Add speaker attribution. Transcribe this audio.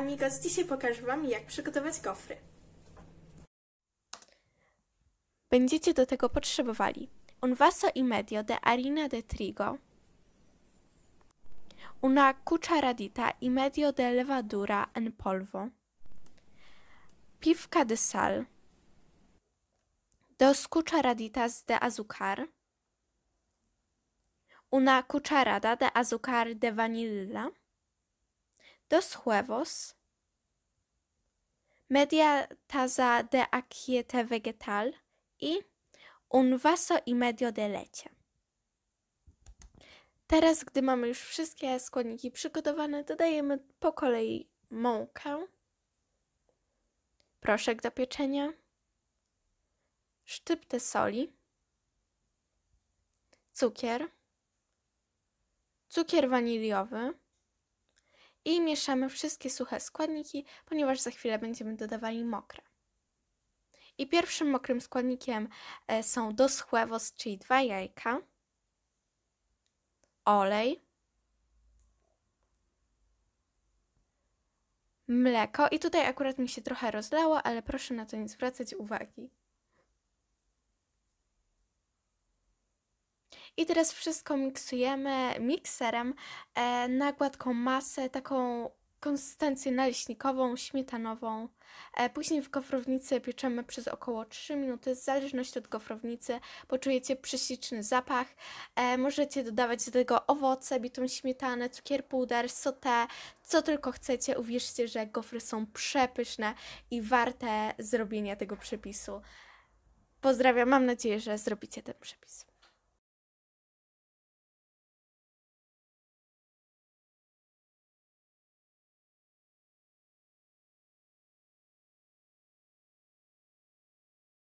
Speaker 1: amigos! Dzisiaj pokażę Wam, jak przygotować gofry.
Speaker 2: Będziecie do tego potrzebowali un vaso y medio de harina de trigo, una cucharadita y medio de levadura en polvo, piwka de sal, dos cucharaditas de azúcar, una cucharada de azúcar de vanilla, dos huevos, media taza de aquiete vegetal i un vaso i medio de lecie. Teraz, gdy mamy już wszystkie składniki przygotowane, dodajemy po kolei mąkę, proszek do pieczenia, szczyptę soli, cukier, cukier waniliowy, i mieszamy wszystkie suche składniki, ponieważ za chwilę będziemy dodawali mokre. I pierwszym mokrym składnikiem e, są dos czyli dwa jajka, olej, mleko i tutaj akurat mi się trochę rozlało, ale proszę na to nie zwracać uwagi. I teraz wszystko miksujemy mikserem e, na gładką masę, taką konsystencję naleśnikową, śmietanową. E, później w gofrownicy pieczemy przez około 3 minuty, w zależności od gofrownicy. Poczujecie prześliczny zapach. E, możecie dodawać do tego owoce, bitą śmietanę, cukier puder, sotę, co tylko chcecie. Uwierzcie, że gofry są przepyszne i warte zrobienia tego przepisu.
Speaker 1: Pozdrawiam, mam nadzieję, że zrobicie ten przepis.